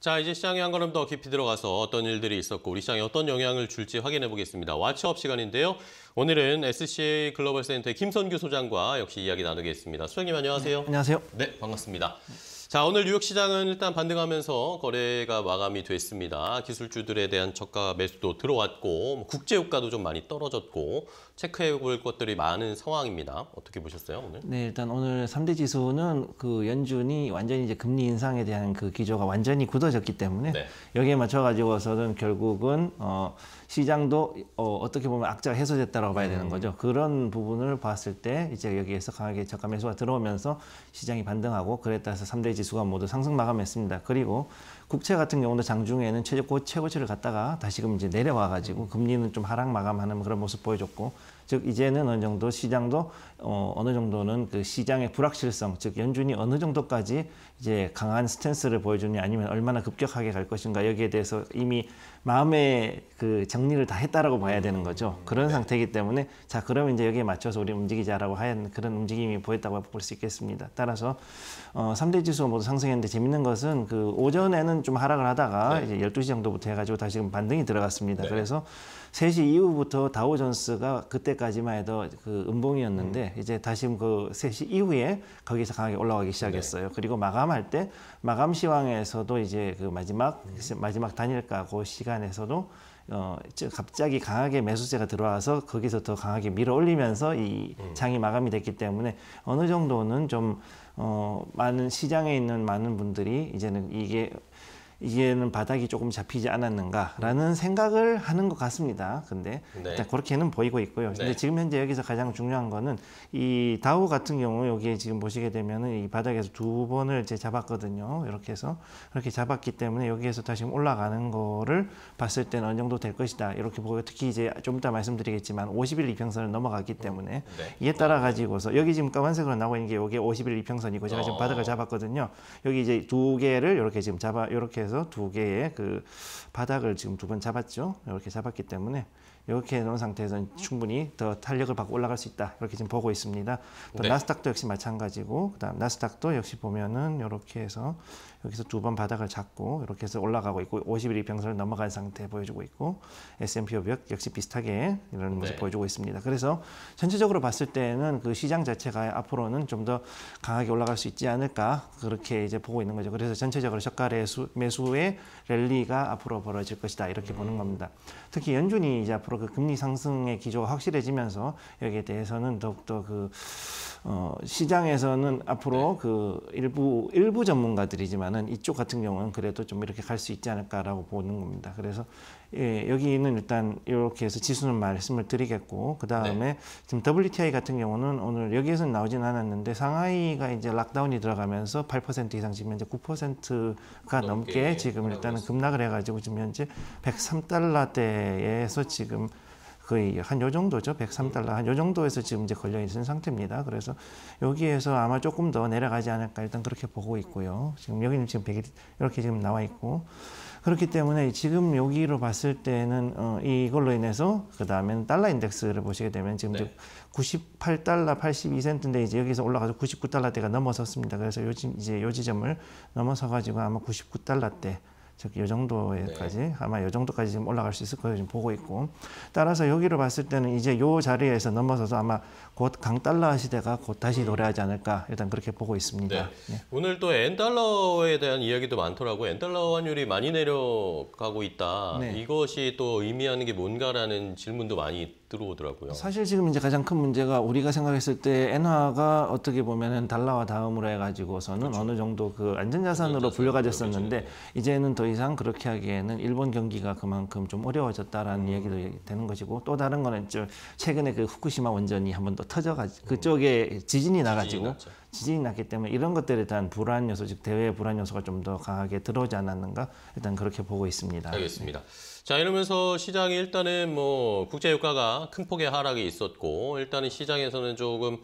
자, 이제 시장에 한 걸음 더 깊이 들어가서 어떤 일들이 있었고 우리 시장에 어떤 영향을 줄지 확인해 보겠습니다. 와치업 시간인데요. 오늘은 SCA 글로벌 센터의 김선규 소장과 역시 이야기 나누겠습니다. 소장님 안녕하세요. 네, 안녕하세요. 네, 반갑습니다. 자, 오늘 뉴욕 시장은 일단 반등하면서 거래가 마감이 됐습니다. 기술주들에 대한 저가 매수도 들어왔고 국제 유가도 좀 많이 떨어졌고 체크해 볼 것들이 많은 상황입니다. 어떻게 보셨어요, 오늘? 네, 일단 오늘 3대 지수는 그 연준이 완전히 이제 금리 인상에 대한 그 기조가 완전히 굳어졌기 때문에 네. 여기에 맞춰 가지고서는 결국은 어 시장도 어, 어떻게 보면 악재가 해소됐다라고 봐야 되는 음. 거죠. 그런 부분을 봤을 때 이제 여기에서 강하게 저가 매수가 들어오면서 시장이 반등하고 그랬다해서 삼대 지수가 모두 상승 마감했습니다. 그리고 국채 같은 경우도 장중에는 최고 저 최고치를 갖다가 다시금 이제 내려와 가지고 음. 금리는 좀 하락 마감하는 그런 모습 보여줬고 즉 이제는 어느 정도 시장도 어, 어느 정도는 그 시장의 불확실성 즉 연준이 어느 정도까지 이제 강한 스탠스를 보여주냐 아니면 얼마나 급격하게 갈 것인가 여기에 대해서 이미 마음의 그 정리를 다 했다라고 봐야 되는 거죠 음. 그런 네. 상태이기 때문에 자그러면 이제 여기에 맞춰서 우리 움직이자라고 하는 그런 움직임이 보였다고 볼 수 있겠습니다 따라서 어, 3대 지수가 모두 상승했는데 재밌는 것은 그 오전에는 시는 좀 하락을 하다가 네. 이제 12시 정도부터 해가지고 다시 반등이 들어갔습니다. 네. 그래서 3시 이후부터 다우존스가 그때까지만 해도 그 음봉이었는데 음. 이제 다시 그 3시 이후에 거기서 강하게 올라가기 시작했어요. 네. 그리고 마감할 때 마감 시황에서도 이제 그 마지막 음. 마지막 단일가 고그 시간에서도 어, 갑자기 강하게 매수세가 들어와서 거기서 더 강하게 밀어 올리면서 이 음. 장이 마감이 됐기 때문에 어느 정도는 좀 어, 많은 시장에 있는 많은 분들이 이제는 이게 이게는 바닥이 조금 잡히지 않았는가라는 생각을 하는 것 같습니다. 근데 네. 일단 그렇게는 보이고 있고요. 근데 네. 지금 현재 여기서 가장 중요한 거는 이 다우 같은 경우 여기에 지금 보시게 되면은 이 바닥에서 두 번을 이제 잡았거든요. 이렇게 해서 이렇게 잡았기 때문에 여기에서 다시 올라가는 거를 봤을 때는 어느 정도 될 것이다. 이렇게 보고 특히 이제 좀 이따 말씀드리겠지만 50일 이평선을 넘어갔기 때문에 음, 네. 이에 따라 가지고서 여기 지금 까만색으로 나오고 있는 게 이게 50일 이평선이고 제가 지금 어. 바닥을 잡았거든요. 여기 이제 두 개를 이렇게 지금 잡아 이렇게 상태에서 두 개의 그 바닥을 지금 두 번 잡았죠. 이렇게 잡았기 때문에 이렇게 놓은 상태에서는 충분히 더 탄력을 받고 올라갈 수 있다. 이렇게 지금 보고 있습니다. 또 네. 나스닥도 역시 마찬가지고 그다음 나스닥도 역시 보면은 이렇게 해서 여기서 두 번 바닥을 잡고 이렇게 해서 올라가고 있고 51일 병선을 넘어간 상태 보여주고 있고 S&P 500 역시 비슷하게 이런 모습 네. 보여주고 있습니다. 그래서 전체적으로 봤을 때는 그 시장 자체가 앞으로는 좀 더 강하게 올라갈 수 있지 않을까 그렇게 이제 보고 있는 거죠. 그래서 전체적으로 저가래 매수 대수의 랠리가 앞으로 벌어질 것이다 이렇게 보는 네. 겁니다. 특히 연준이 이제 앞으로 그 금리 상승의 기조가 확실해지면서 여기에 대해서는 더욱더 그 어, 시장에서는 앞으로 네. 그 일부 일부 전문가들이지만은 이쪽 같은 경우는 그래도 좀 이렇게 갈 수 있지 않을까라고 보는 겁니다. 그래서 예, 여기는 일단 이렇게 해서 지수는 말씀을 드리겠고 그 다음에 네. 지금 WTI 같은 경우는 오늘 여기에서는 나오진 않았는데 상하이가 이제 락다운이 들어가면서 8% 이상 지금 현재 9%가 넘게, 넘게 지금 일단은 급락을 해가지고 지금 현재 103달러대에서 지금 거의 한 요 정도죠. 103달러 한 요 정도에서 지금 이제 걸려 있는 상태입니다. 그래서 여기에서 아마 조금 더 내려가지 않을까 일단 그렇게 보고 있고요. 지금 여기는 지금 100일 이렇게 지금 나와 있고 그렇기 때문에 지금 여기로 봤을 때는 어, 이걸로 인해서 그다음엔 달러 인덱스를 보시게 되면 지금 네. 98달러 82센트인데 이제 여기서 올라가서 99달러대가 넘어섰습니다. 그래서 요즘 이제 요 지점을 넘어서 가지고 아마 99달러대 즉이 정도까지 네. 아마 이 정도까지 지금 올라갈 수 있을 거예요 지금 보고 있고 따라서 여기를 봤을 때는 이제 요 자리에서 넘어서서 아마 곧 강달러 시대가 곧 다시 노래하지 않을까 일단 그렇게 보고 있습니다. 네. 네. 오늘 또 엔달러에 대한 이야기도 많더라고 요 엔달러 환율이 많이 내려가고 있다. 네. 이것이 또 의미하는 게 뭔가라는 질문도 많이 들어오더라고요. 사실 지금 이제 가장 큰 문제가 우리가 생각했을 때 엔화가 어떻게 보면은 달러와 다음으로 해가지고서는 그렇죠. 어느 정도 그 안전자산으로 안전자산 분류가 졌었는데 그렇죠. 이제는 더 이상 그렇게 하기에는 일본 경기가 그만큼 좀 어려워졌다라는 음. 얘기도 되는 것이고 또 다른 거는 좀 최근에 그 후쿠시마 원전이 한번 더 터져가 지고 그쪽에 지진이 나가지고 지진이 지진이 났기 때문에 이런 것들에 대한 불안 요소, 즉대외 불안 요소가 좀 더 강하게 들어오지 않았는가 일단 그렇게 보고 있습니다. 알겠습니다. 네. 자 이러면서 시장이 일단은 뭐 국제 유가가 큰 폭의 하락이 있었고 일단은 시장에서는 조금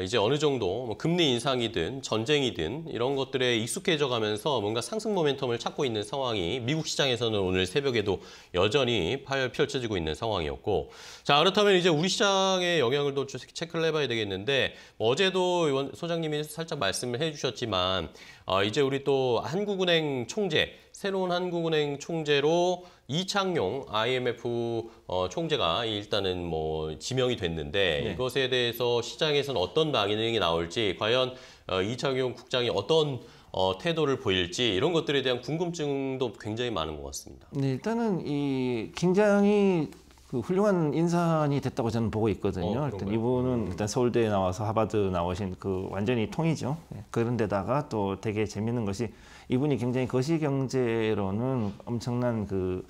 이제 어느 정도 뭐 금리 인상이든 전쟁이든 이런 것들에 익숙해져 가면서 뭔가 상승 모멘텀을 찾고 있는 상황이 미국 시장에서는 오늘 새벽에도 여전히 펼쳐지고 있는 상황이었고 자 그렇다면 이제 우리 시장의 영향을 또 체크를 해봐야 되겠는데 뭐 어제도 소장님 대표님이 살짝 말씀을 해주셨지만 어, 이제 우리 또 한국은행 총재 새로운 한국은행 총재로 이창용 IMF 어, 총재가 일단은 뭐 지명이 됐는데 네. 이것에 대해서 시장에서는 어떤 반응이 나올지 과연 어, 이창용 국장이 어떤 어, 태도를 보일지 이런 것들에 대한 궁금증도 굉장히 많은 것 같습니다. 네, 일단은 이 굉장히 그 훌륭한 인산이 됐다고 저는 보고 있거든요. 어, 일단 이분은 음. 일단 서울대에 나와서 하버드 나오신 그 완전히 통이죠. 네, 그런데다가 또 되게 재밌는 것이 이분이 굉장히 거시 경제로는 엄청난 그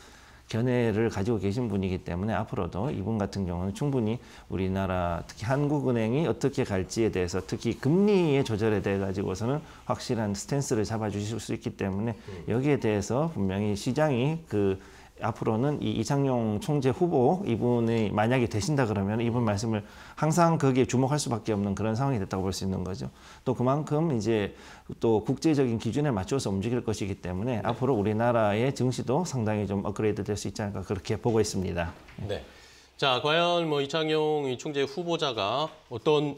견해를 가지고 계신 분이기 때문에 앞으로도 이분 같은 경우는 충분히 우리나라 특히 한국은행이 어떻게 갈지에 대해서 특히 금리의 조절에 대해 가지고서는 확실한 스탠스를 잡아주실 수 있기 때문에 음. 여기에 대해서 분명히 시장이 그 앞으로는 이 이상용 총재 후보 이분이 만약에 되신다 그러면 이분 말씀을 항상 거기에 주목할 수밖에 없는 그런 상황이 됐다고 볼 수 있는 거죠. 또 그만큼 이제 또 국제적인 기준에 맞춰서 움직일 것이기 때문에 네. 앞으로 우리나라의 증시도 상당히 좀 업그레이드 될 수 있지 않을까 그렇게 보고 있습니다. 네. 자, 과연 뭐 이창용 총재 후보자가 어떤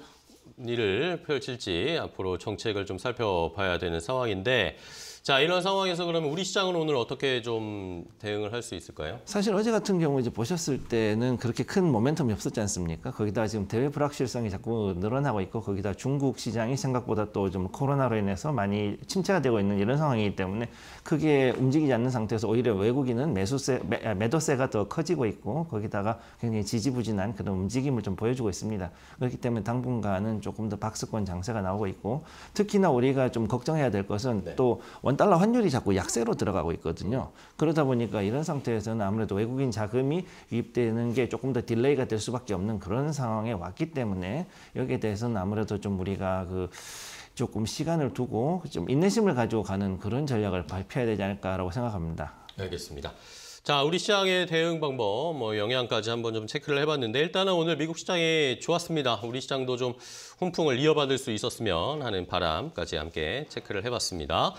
일을 펼칠지 앞으로 정책을 좀 살펴봐야 되는 상황인데 자 이런 상황에서 그러면 우리 시장은 오늘 어떻게 좀 대응을 할 수 있을까요? 사실 어제 같은 경우 이제 보셨을 때는 그렇게 큰 모멘텀이 없었지 않습니까? 거기다 지금 대외 불확실성이 자꾸 늘어나고 있고 거기다 중국 시장이 생각보다 또 좀 코로나로 인해서 많이 침체가 되고 있는 이런 상황이기 때문에 크게 움직이지 않는 상태에서 오히려 외국인은 매수세 매, 아, 매도세가 더 커지고 있고 거기다가 굉장히 지지부진한 그런 움직임을 좀 보여주고 있습니다. 그렇기 때문에 당분간은 조금 더 박스권 장세가 나오고 있고 특히나 우리가 좀 걱정해야 될 것은 네. 또 원달러 환율이 자꾸 약세로 들어가고 있거든요. 그러다 보니까 이런 상태에서는 아무래도 외국인 자금이 유입되는 게 조금 더 딜레이가 될 수밖에 없는 그런 상황에 왔기 때문에 여기에 대해서는 아무래도 좀 우리가 그 조금 시간을 두고 좀 인내심을 가지고 가는 그런 전략을 발표해야 되지 않을까라고 생각합니다. 알겠습니다. 자, 우리 시장의 대응 방법, 뭐 영향까지 한번 좀 체크를 해봤는데 일단은 오늘 미국 시장이 좋았습니다. 우리 시장도 좀 훈풍을 이어받을 수 있었으면 하는 바람까지 함께 체크를 해봤습니다.